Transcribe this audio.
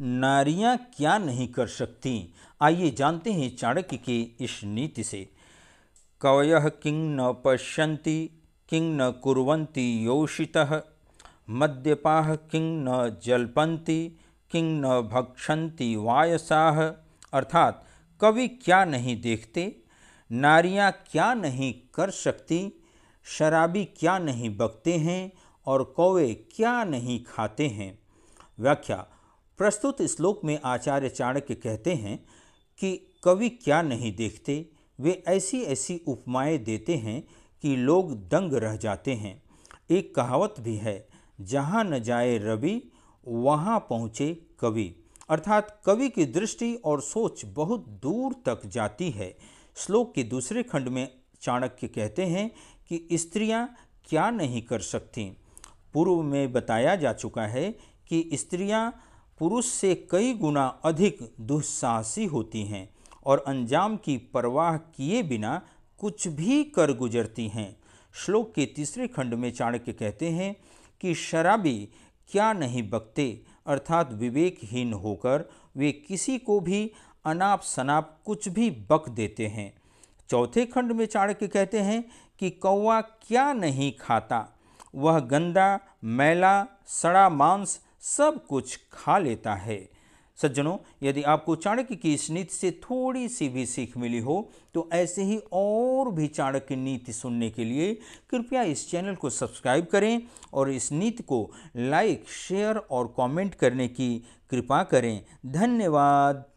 नारियां क्या नहीं कर सकती आइए जानते हैं चाणक्य की इस नीति से कवय किंग न पश्यन्ति किंग न कुरंती योषितः मद्यपा किंग न जल्पन्ति किंग न भक्षन्ति वायसा अर्थात कवि क्या नहीं देखते नारियां क्या नहीं कर सकती शराबी क्या नहीं बकते हैं और कौवे क्या नहीं खाते हैं व्याख्या प्रस्तुत श्लोक में आचार्य चाणक्य कहते हैं कि कवि क्या नहीं देखते वे ऐसी ऐसी उपमाएं देते हैं कि लोग दंग रह जाते हैं एक कहावत भी है जहाँ न जाए रवि वहाँ पहुँचे कवि अर्थात कवि की दृष्टि और सोच बहुत दूर तक जाती है श्लोक के दूसरे खंड में चाणक्य कहते हैं कि स्त्रियां क्या नहीं कर सकती पूर्व में बताया जा चुका है कि स्त्रियां पुरुष से कई गुना अधिक दुस्साहसी होती हैं और अंजाम की परवाह किए बिना कुछ भी कर गुजरती हैं श्लोक के तीसरे खंड में चाणक्य कहते हैं कि शराबी क्या नहीं बकते अर्थात विवेकहीन होकर वे किसी को भी अनाप शनाप कुछ भी बक देते हैं चौथे खंड में चाणक्य कहते हैं कि कौवा क्या नहीं खाता वह गंदा मैला सड़ा मांस सब कुछ खा लेता है सज्जनों यदि आपको चाणक्य की इस नीति से थोड़ी सी भी सीख मिली हो तो ऐसे ही और भी चाणक्य नीति सुनने के लिए कृपया इस चैनल को सब्सक्राइब करें और इस नीति को लाइक शेयर और कमेंट करने की कृपा करें धन्यवाद